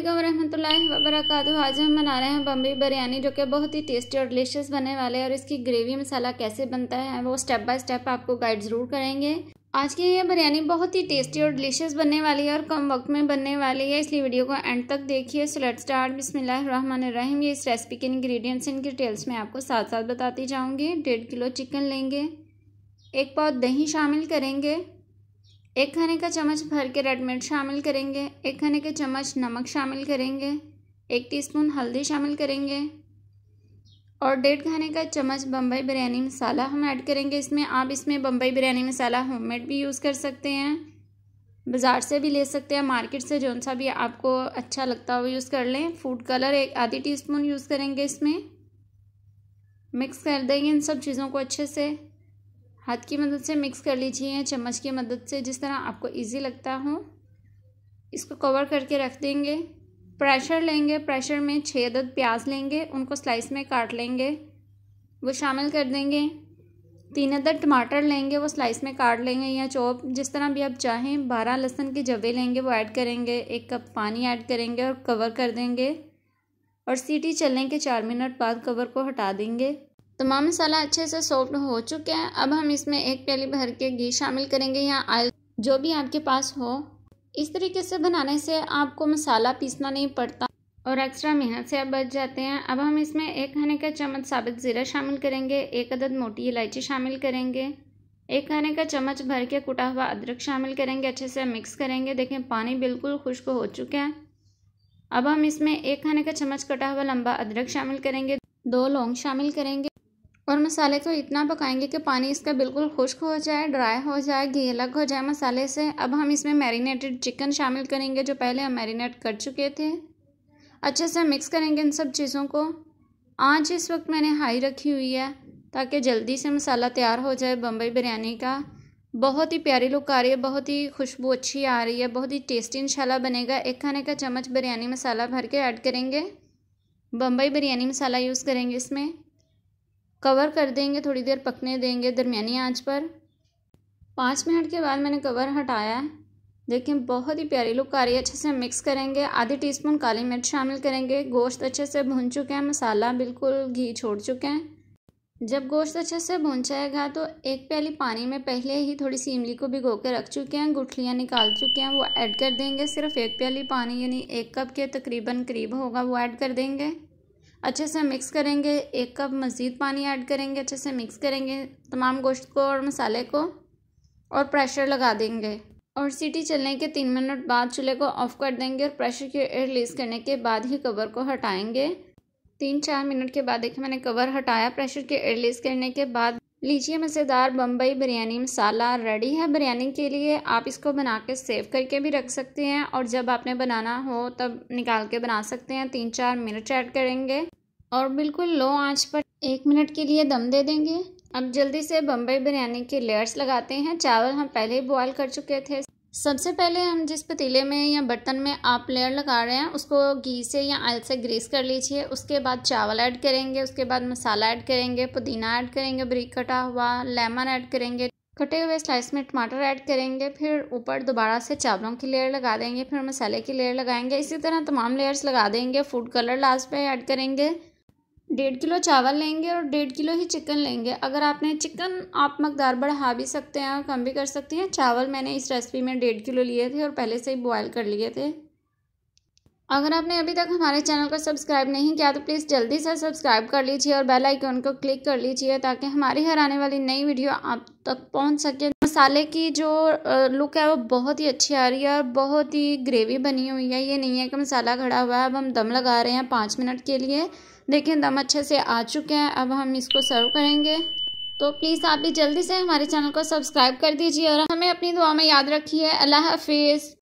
अल्लाम वरहमतुल्लाहि वरक आज हम बना रहे हैं बम्बई बिरयानी जो कि बहुत ही टेस्टी और डिलीशियस बनने वाले हैं और इसकी ग्रेवी मसाला कैसे बनता है वो स्टेप बाय स्टेप आपको गाइड ज़रूर करेंगे आज की ये बिरयानी बहुत ही टेस्टी और डिलीशियस बनने वाली है और कम वक्त में बनने वाली है इसलिए वीडियो को एंड तक देखिए सो स्टार्ट बिस्मिल्लाहिर्रहमानिर्रहीम ये इस रेसिपी के इन्ग्रीडियंट्स इनके डिटेल्स में आपको साथ साथ बताती जाऊँगी डेढ़ किलो चिकन लेंगे एक पाव दही शामिल करेंगे एक खाने का चम्मच भर के रेड मिर्च शामिल करेंगे एक खाने के चम्मच नमक शामिल करेंगे एक टीस्पून हल्दी शामिल करेंगे और डेढ़ खाने का चम्मच बम्बई बिरयानी मसाला हम ऐड करेंगे इसमें आप इसमें बम्बई बिरयानी मसाला होममेड भी यूज़ कर सकते हैं बाज़ार से भी ले सकते हैं मार्केट से जौन सा भी आपको अच्छा लगता हो यूज़ कर लें फूड कलर एक आधी टी यूज़ करेंगे इसमें मिक्स कर देंगे इन सब चीज़ों को अच्छे से हाथ की मदद से मिक्स कर लीजिए या चम्मच की मदद से जिस तरह आपको इजी लगता हो इसको कवर करके रख देंगे प्रेशर लेंगे प्रेशर में छः अदद प्याज लेंगे उनको स्लाइस में काट लेंगे वो शामिल कर देंगे तीन अदद टमाटर लेंगे वो स्लाइस में काट लेंगे या चॉप जिस तरह भी आप चाहें बारह लहसुन के जवे लेंगे वो ऐड करेंगे एक कप पानी ऐड करेंगे और कवर कर देंगे और सीटी चलने के चार मिनट बाद कवर को हटा देंगे तमाम मसाला अच्छे से सॉफ्ट हो चुका है अब हम इसमें एक प्याली भर के घी शामिल करेंगे या आयल जो भी आपके पास हो इस तरीके से बनाने से आपको मसाला पीसना नहीं पड़ता और एक्स्ट्रा मेहनत से आप बच जाते हैं अब हम इसमें एक खाने का चम्मच साबित ज़ीरा शामिल करेंगे एक अदद मोटी इलायची शामिल करेंगे एक खाने का चम्मच भर के कुटा हुआ अदरक शामिल करेंगे अच्छे से मिक्स करेंगे देखें पानी बिल्कुल खुश्क हो चुका है अब हम इसमें एक खाने का चम्मच कटा हुआ लंबा अदरक शामिल करेंगे दो लौंग शामिल करेंगे और मसाले को तो इतना पकाएंगे कि पानी इसका बिल्कुल खुश्क हो जाए ड्राई हो जाए घी अलग हो जाए मसाले से अब हम इसमें मैरिनेटेड चिकन शामिल करेंगे जो पहले हम मैरिनेट कर चुके थे अच्छे से मिक्स करेंगे इन सब चीज़ों को आज इस वक्त मैंने हाई रखी हुई है ताकि जल्दी से मसाला तैयार हो जाए बम्बई बिरयानी का बहुत ही प्यारी लुक आ रही है बहुत ही खुशबू अच्छी आ रही है बहुत ही टेस्टी इंशाल्लाह बनेगा एक खाने का चम्मच बिरयानी मसाला भर के ऐड करेंगे बम्बई बिरयानी मसाला यूज़ करेंगे इसमें कवर कर देंगे थोड़ी देर पकने देंगे दरमियानी आंच पर पाँच मिनट के बाद मैंने कवर हटाया है देखें बहुत ही प्यारी लुक आ रही है अच्छे से मिक्स करेंगे आधी टीस्पून काली मिर्च शामिल करेंगे गोश्त अच्छे से भून चुके हैं मसाला बिल्कुल घी छोड़ चुके हैं जब गोश्त अच्छे से भून जाएगा तो एक प्याली पानी में पहले ही थोड़ी सी इमली को भिगो के रख चुके हैं गुठलियाँ निकाल चुके हैं वो ऐड कर देंगे सिर्फ एक प्याली पानी यानी एक कप के तकरीबन करीब होगा वो ऐड कर देंगे अच्छे से मिक्स करेंगे एक कप मज़ीद पानी ऐड करेंगे अच्छे से मिक्स करेंगे तमाम गोश्त को और मसाले को और प्रेशर लगा देंगे और सीटी चलने के तीन मिनट बाद चूल्हे को ऑफ़ कर देंगे और प्रेशर की एयर रिलीज़ करने के बाद ही कवर को हटाएंगे तीन चार मिनट के बाद देखिए मैंने कवर हटाया प्रेशर की एयर रिलीज़ करने के बाद लीजिए मज़ेदार बम्बई बिरयानी मसाला रेडी है बिरयानी के लिए आप इसको बना के सेव करके भी रख सकते हैं और जब आपने बनाना हो तब निकाल के बना सकते हैं तीन चार मिनट ऐड करेंगे और बिल्कुल लो आंच पर एक मिनट के लिए दम दे देंगे अब जल्दी से बम्बई बिरयानी के लेयर्स लगाते हैं चावल हम पहले ही बॉयल कर चुके थे सबसे पहले हम जिस पतीले में या बर्तन में आप लेयर लगा रहे हैं उसको घी से या आयल से ग्रीस कर लीजिए उसके बाद चावल ऐड करेंगे उसके बाद मसाला ऐड करेंगे पुदीना ऐड करेंगे ब्रिक कटा हुआ लेमन ऐड करेंगे कटे हुए स्लाइस में टमाटर ऐड करेंगे फिर ऊपर दोबारा से चावलों की लेयर लगा देंगे फिर मसाले की लेयर लगाएंगे इसी तरह तमाम लेयर्स लगा देंगे फूड कलर लास्ट पर ऐड करेंगे डेढ़ किलो चावल लेंगे और डेढ़ किलो ही चिकन लेंगे अगर आपने चिकन आप मकदार बढ़ा भी सकते हैं और कम भी कर सकते हैं चावल मैंने इस रेसिपी में डेढ़ किलो लिए थे और पहले से ही बॉयल कर लिए थे अगर आपने अभी तक हमारे चैनल को सब्सक्राइब नहीं किया तो प्लीज़ जल्दी से सब्सक्राइब कर लीजिए और बेल आइकन को क्लिक कर लीजिए ताकि हमारी हर आने वाली नई वीडियो आप तक पहुंच सके मसाले की जो लुक है वो बहुत ही अच्छी आ रही है और बहुत ही ग्रेवी बनी हुई है ये नहीं है कि मसाला खड़ा हुआ है अब हम दम लगा रहे हैं पाँच मिनट के लिए देखिए दम अच्छे से आ चुके हैं अब हम इसको सर्व करेंगे तो प्लीज़ आप भी जल्दी से हमारे चैनल को सब्सक्राइब कर दीजिए और हमें अपनी दुआ में याद रखिए अल्लाह हाफिज़